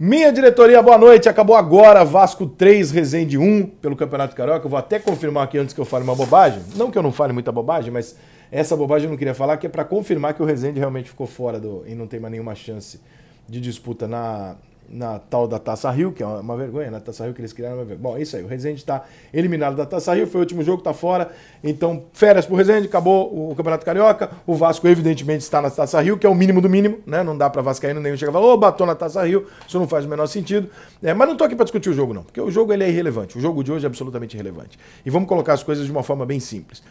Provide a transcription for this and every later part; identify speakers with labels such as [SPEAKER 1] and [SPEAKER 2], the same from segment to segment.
[SPEAKER 1] Minha diretoria, boa noite. Acabou agora Vasco 3, Resende 1 pelo Campeonato Carioca. Eu vou até confirmar aqui antes que eu fale uma bobagem. Não que eu não fale muita bobagem, mas essa bobagem eu não queria falar, que é para confirmar que o Resende realmente ficou fora do, e não tem mais nenhuma chance de disputa na, na tal da Taça Rio, que é uma vergonha, na né? Taça Rio que eles criaram é uma vergonha. Bom, isso aí, o Resende está eliminado da Taça Rio, foi o último jogo, está fora. Então, férias para o Resende, acabou o Campeonato Carioca. O Vasco, evidentemente, está na Taça Rio, que é o mínimo do mínimo, né? Não dá para Vascaíno nenhum chegar e falar, ô, oh, bateu na Taça Rio, isso não faz o menor sentido. É, mas não estou aqui para discutir o jogo, não, porque o jogo ele é irrelevante. O jogo de hoje é absolutamente irrelevante. E vamos colocar as coisas de uma forma bem simples.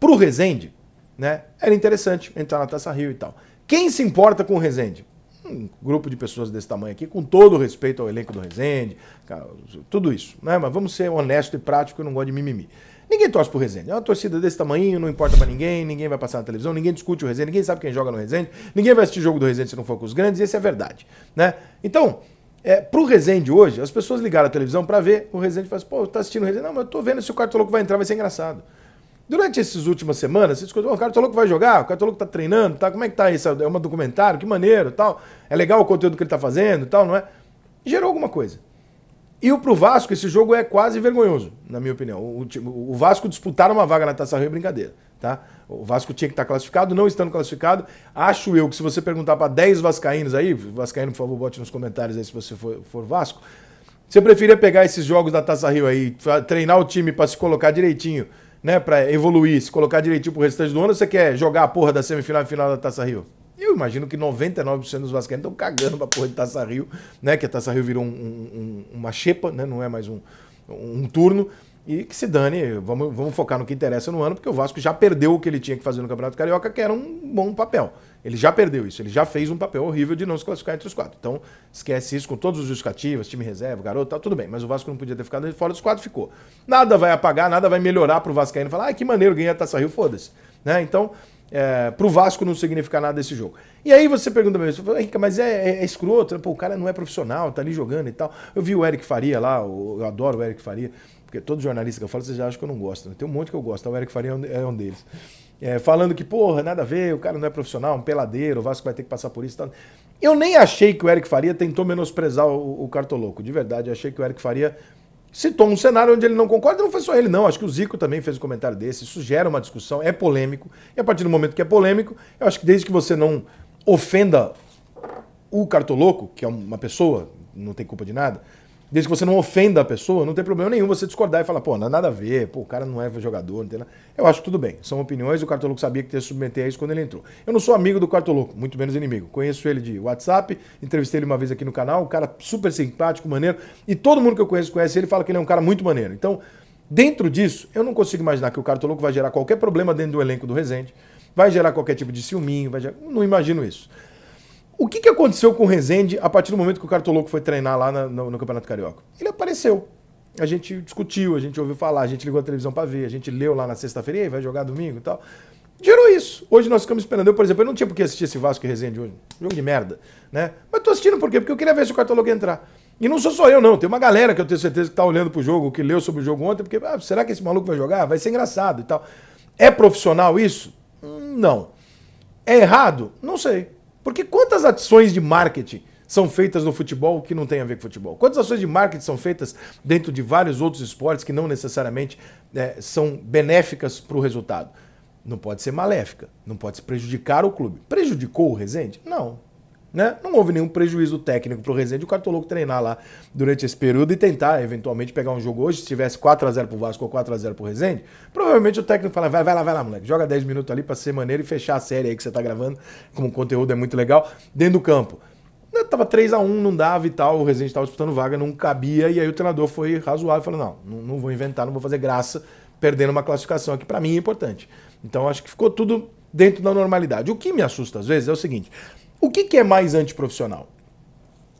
[SPEAKER 1] Para o Resende, né, era interessante entrar na Taça Rio e tal. Quem se importa com o Resende? um grupo de pessoas desse tamanho aqui, com todo o respeito ao elenco do Resende, tudo isso, né? Mas vamos ser honesto e prático, eu não gosto de mimimi. Ninguém torce pro Resende. É uma torcida desse tamanho, não importa para ninguém, ninguém vai passar na televisão, ninguém discute o Resende, ninguém sabe quem joga no Resende, ninguém vai assistir jogo do Resende se não for com os grandes, e essa é a verdade, né? Então, é, pro Resende hoje, as pessoas ligaram a televisão para ver, o Resende faz, assim, pô, tá assistindo o Resende? Não, mas eu tô vendo se o louco vai entrar, vai ser engraçado. Durante essas últimas semanas, você discutiu, oh, o cara louco vai jogar, o cara louco tá treinando, tá? Como é que tá isso? É um documentário, que maneiro, tal. É legal o conteúdo que ele tá fazendo, tal, não é? Gerou alguma coisa. E o pro Vasco, esse jogo é quase vergonhoso, na minha opinião. O, o, o Vasco disputar uma vaga na Taça Rio é brincadeira, tá? O Vasco tinha que estar tá classificado, não estando classificado. Acho eu que se você perguntar para 10 vascaínos aí, vascaíno, por favor, bote nos comentários aí se você for, for Vasco, você preferia pegar esses jogos da Taça Rio aí, treinar o time para se colocar direitinho né, para evoluir, se colocar direitinho pro restante do ano, ou você quer jogar a porra da semifinal e final da Taça Rio? Eu imagino que 99% dos vascaínos estão cagando pra porra de Taça Rio, né? Que a Taça Rio virou um, um, uma xepa, né? Não é mais um, um turno. E que se dane, vamos, vamos focar no que interessa no ano, porque o Vasco já perdeu o que ele tinha que fazer no Campeonato Carioca, que era um bom papel. Ele já perdeu isso, ele já fez um papel horrível de não se classificar entre os quatro. Então, esquece isso com todos os justificativos, time reserva, garoto, tá tudo bem. Mas o Vasco não podia ter ficado fora dos quatro, ficou. Nada vai apagar, nada vai melhorar pro Vasco Vascaíno falar, ah, que maneiro, ganhar a Taça Rio, foda-se. Né? Então, é, pro Vasco não significa nada esse jogo. E aí você pergunta pra mim, você fala, mas é, é, é escroto, né? Pô, o cara não é profissional, tá ali jogando e tal. Eu vi o Eric Faria lá, eu adoro o Eric Faria, porque todo jornalista que eu falo, vocês já acham que eu não gosto. Né? Tem um monte que eu gosto, então o Eric Faria é, é um deles. É, falando que, porra, nada a ver, o cara não é profissional, um peladeiro, o Vasco vai ter que passar por isso. Tal. Eu nem achei que o Eric Faria tentou menosprezar o, o Cartoloco. De verdade, eu achei que o Eric Faria citou um cenário onde ele não concorda, não foi só ele, não. Acho que o Zico também fez um comentário desse. Isso gera uma discussão, é polêmico. E a partir do momento que é polêmico, eu acho que desde que você não ofenda o cartoloco, que é uma pessoa, não tem culpa de nada, desde que você não ofenda a pessoa, não tem problema nenhum você discordar e falar, pô, não é nada a ver, pô, o cara não é jogador, não tem nada. Eu acho que tudo bem, são opiniões, o Cartoloco sabia que tinha que submeter a isso quando ele entrou. Eu não sou amigo do Cartoloco, muito menos inimigo. Conheço ele de WhatsApp, entrevistei ele uma vez aqui no canal, um cara super simpático, maneiro, e todo mundo que eu conheço conhece ele fala que ele é um cara muito maneiro. Então, dentro disso, eu não consigo imaginar que o Cartoloco vai gerar qualquer problema dentro do elenco do Resende, vai gerar qualquer tipo de ciúminho, vai gerar... não imagino isso. O que, que aconteceu com o Rezende a partir do momento que o Cartoloco foi treinar lá na, no, no Campeonato Carioca? Ele apareceu. A gente discutiu, a gente ouviu falar, a gente ligou a televisão para ver, a gente leu lá na sexta-feira, vai jogar domingo e tal. Gerou isso. Hoje nós ficamos esperando. Eu, por exemplo, eu não tinha por que assistir esse Vasco e Resende hoje. Jogo de merda, né? Mas tô assistindo por quê? Porque eu queria ver se o Cartoloco entrar. E não sou só eu, não. Tem uma galera que eu tenho certeza que tá olhando pro jogo, que leu sobre o jogo ontem, porque ah, será que esse maluco vai jogar? Vai ser engraçado e tal. É profissional isso? Hum, não. É errado? Não sei. Porque quantas ações de marketing são feitas no futebol que não tem a ver com futebol? Quantas ações de marketing são feitas dentro de vários outros esportes que não necessariamente é, são benéficas para o resultado? Não pode ser maléfica, não pode prejudicar o clube. Prejudicou o Resende? Não, né? Não houve nenhum prejuízo técnico para o Resende o Cartoloco treinar lá durante esse período e tentar eventualmente pegar um jogo hoje. Se tivesse 4x0 para o Vasco ou 4x0 para o Resende provavelmente o técnico fala: vai, vai lá, vai lá, moleque, joga 10 minutos ali para ser maneiro e fechar a série aí que você está gravando, como o conteúdo é muito legal, dentro do campo. Eu né, tava 3 a 1 não dava e tal, o Resende estava disputando vaga, não cabia, e aí o treinador foi razoável e falou: não, não vou inventar, não vou fazer graça, perdendo uma classificação aqui para mim é importante. Então acho que ficou tudo dentro da normalidade. O que me assusta às vezes é o seguinte. O que, que é mais antiprofissional?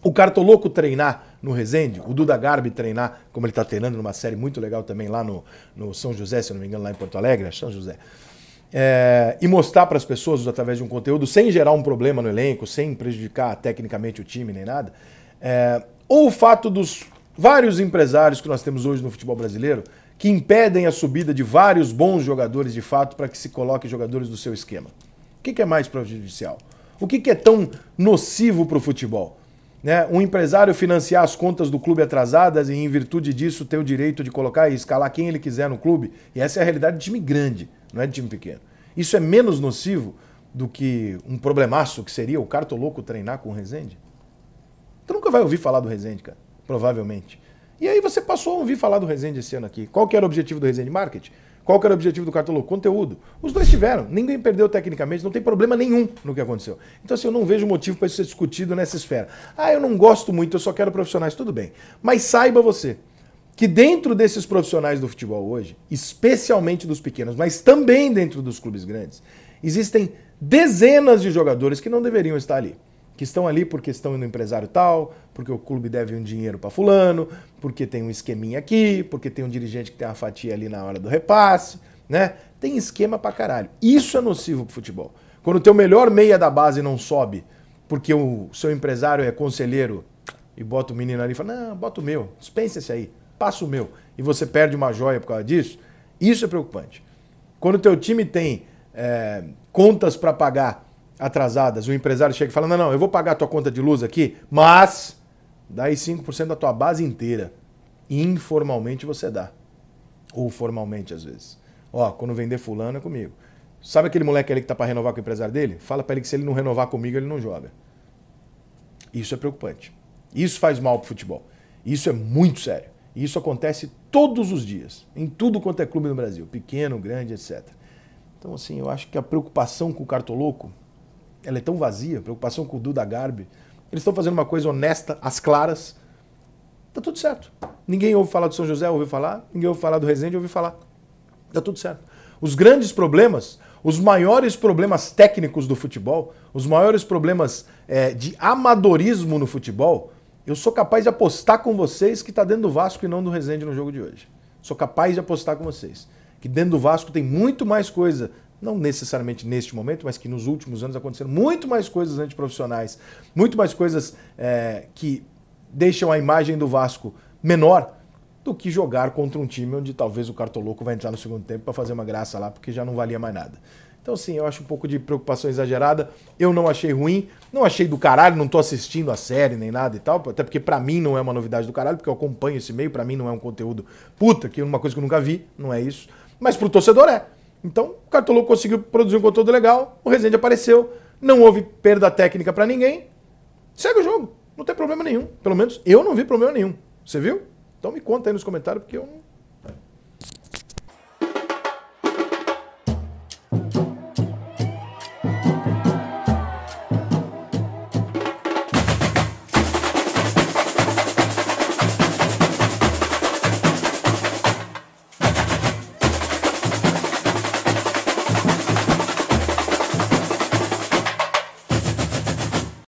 [SPEAKER 1] O Cartoloco treinar no Resende, o Duda Garbi treinar, como ele está treinando numa série muito legal também lá no, no São José, se não me engano, lá em Porto Alegre, São José. É, e mostrar para as pessoas através de um conteúdo, sem gerar um problema no elenco, sem prejudicar tecnicamente o time nem nada. É, ou o fato dos vários empresários que nós temos hoje no futebol brasileiro que impedem a subida de vários bons jogadores de fato para que se coloquem jogadores do seu esquema. O que, que é mais prejudicial? O que, que é tão nocivo para o futebol? Né? Um empresário financiar as contas do clube atrasadas e, em virtude disso, ter o direito de colocar e escalar quem ele quiser no clube. E essa é a realidade de time grande, não é de time pequeno. Isso é menos nocivo do que um problemaço que seria o cartoloco treinar com o Rezende? Tu nunca vai ouvir falar do Rezende, cara, provavelmente. E aí você passou a ouvir falar do Rezende esse ano aqui. Qual que era o objetivo do Rezende Market? Qual que era o objetivo do cartão Conteúdo. Os dois tiveram. Ninguém perdeu tecnicamente, não tem problema nenhum no que aconteceu. Então, assim, eu não vejo motivo para isso ser discutido nessa esfera. Ah, eu não gosto muito, eu só quero profissionais, tudo bem. Mas saiba você que dentro desses profissionais do futebol hoje, especialmente dos pequenos, mas também dentro dos clubes grandes, existem dezenas de jogadores que não deveriam estar ali que estão ali porque estão no empresário tal, porque o clube deve um dinheiro para fulano, porque tem um esqueminha aqui, porque tem um dirigente que tem uma fatia ali na hora do repasse, né? Tem esquema pra caralho. Isso é nocivo pro futebol. Quando o teu melhor meia da base não sobe, porque o seu empresário é conselheiro e bota o menino ali e fala: "Não, bota o meu, dispensa esse aí, passa o meu" e você perde uma joia por causa disso, isso é preocupante. Quando o teu time tem é, contas para pagar atrasadas, o empresário chega e fala: não, não, eu vou pagar a tua conta de luz aqui, mas daí 5% da tua base inteira. Informalmente você dá. Ou formalmente, às vezes. Ó, quando vender fulano é comigo. Sabe aquele moleque ali que tá para renovar com o empresário dele? Fala para ele que se ele não renovar comigo, ele não joga. Isso é preocupante. Isso faz mal pro futebol. Isso é muito sério. E isso acontece todos os dias, em tudo quanto é clube no Brasil, pequeno, grande, etc. Então, assim, eu acho que a preocupação com o cartoloco ela é tão vazia, preocupação com o Duda Garbi. Eles estão fazendo uma coisa honesta, às claras. Tá tudo certo. Ninguém ouve falar do São José, ouviu falar. Ninguém ouve falar do Resende, ouviu falar. Tá tudo certo. Os grandes problemas, os maiores problemas técnicos do futebol, os maiores problemas é, de amadorismo no futebol, eu sou capaz de apostar com vocês que está dentro do Vasco e não do Resende no jogo de hoje. Sou capaz de apostar com vocês que dentro do Vasco tem muito mais coisa não necessariamente neste momento, mas que nos últimos anos aconteceram muito mais coisas antiprofissionais, muito mais coisas é, que deixam a imagem do Vasco menor do que jogar contra um time onde talvez o Cartoloco vai entrar no segundo tempo para fazer uma graça lá, porque já não valia mais nada. Então, sim, eu acho um pouco de preocupação exagerada. Eu não achei ruim, não achei do caralho, não tô assistindo a série nem nada e tal, até porque para mim não é uma novidade do caralho, porque eu acompanho esse meio, para mim não é um conteúdo puta, que é uma coisa que eu nunca vi, não é isso. Mas pro torcedor é. Então, o Cartolou conseguiu produzir um conteúdo legal, o Rezende apareceu, não houve perda técnica para ninguém, segue o jogo, não tem problema nenhum. Pelo menos eu não vi problema nenhum. Você viu? Então me conta aí nos comentários, porque eu não